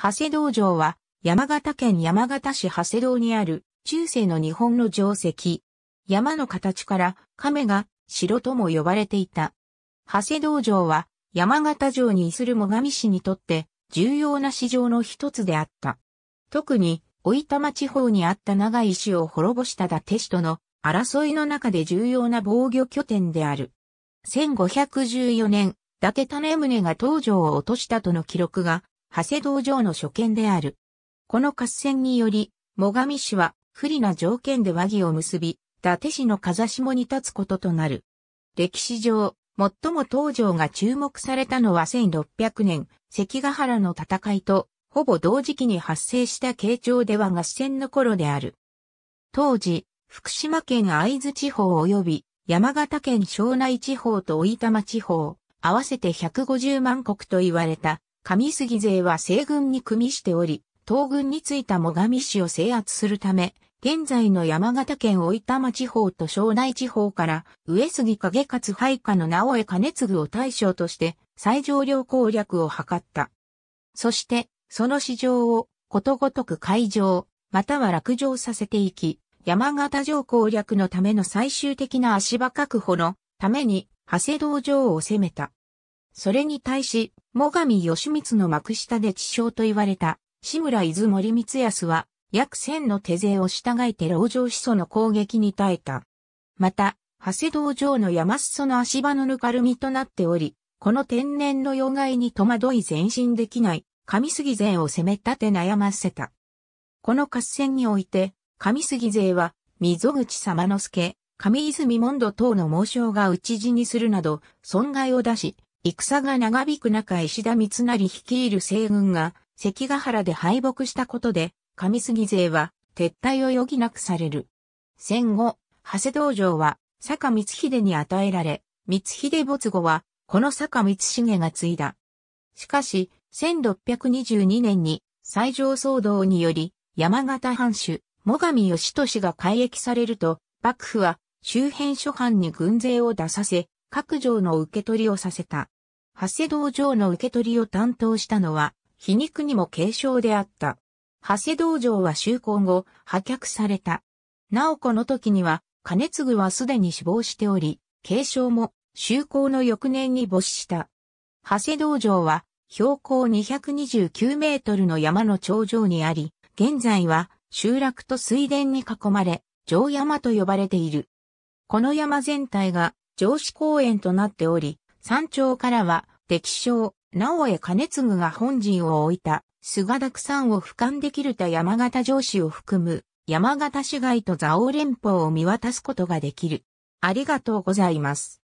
長谷道場は、山形県山形市長谷道にある、中世の日本の定石。山の形から、亀が、城とも呼ばれていた。長谷道場は、山形城に居する最上市にとって、重要な市場の一つであった。特に、大板地方にあった長い市を滅ぼした伊達氏との争いの中で重要な防御拠点である。1514年、伊達種宗が東城を落としたとの記録が長谷道場の所見である。この合戦により、最上氏は不利な条件で和議を結び、伊達氏の風下に立つこととなる。歴史上、最も東条が注目されたのは1600年、関ヶ原の戦いと、ほぼ同時期に発生した慶長では合戦の頃である。当時、福島県藍津地方及び山形県庄内地方と大玉地方、合わせて150万国と言われた上杉勢は西軍に組みしており、東軍についた最上市を制圧するため、現在の山形県大玉地方と庄内地方から上杉景勝配下の直江兼次を対象として最上領攻略を図った。そして、その市場をことごとく会場、または落城させていき、山形城攻略のための最終的な足場確保のために、長谷道城を攻めた。それに対し、最上義満の幕下で地匠と言われた、志村伊豆森光康は、約千の手勢を従えて老城始祖の攻撃に耐えた。また、長谷道場の山裾の足場のぬかるみとなっており、この天然の妖怪に戸惑い前進できない、上杉勢を攻め立て悩ませた。この合戦において、上杉勢は、溝口様之助、上泉門戸等の猛将が討ち死にするなど、損害を出し、戦が長引く中石田三成率いる西軍が関ヶ原で敗北したことで、上杉勢は撤退を余儀なくされる。戦後、長谷道場は坂光秀に与えられ、光秀没後はこの坂光重が継いだ。しかし、1622年に最上騒動により山形藩主、最上義俊が改役されると、幕府は周辺諸藩に軍勢を出させ、各城の受け取りをさせた。長谷道場の受け取りを担当したのは、皮肉にも継承であった。長谷道場は就航後、破却された。なおこの時には、金継はすでに死亡しており、継承も、就航の翌年に没した。長谷道場は、標高229メートルの山の頂上にあり、現在は集落と水田に囲まれ、城山と呼ばれている。この山全体が城市公園となっており、山頂からは、敵将、直江兼次が本陣を置いた、菅岳山を俯瞰できるた山形城市を含む、山形市街と蔵王連峰を見渡すことができる。ありがとうございます。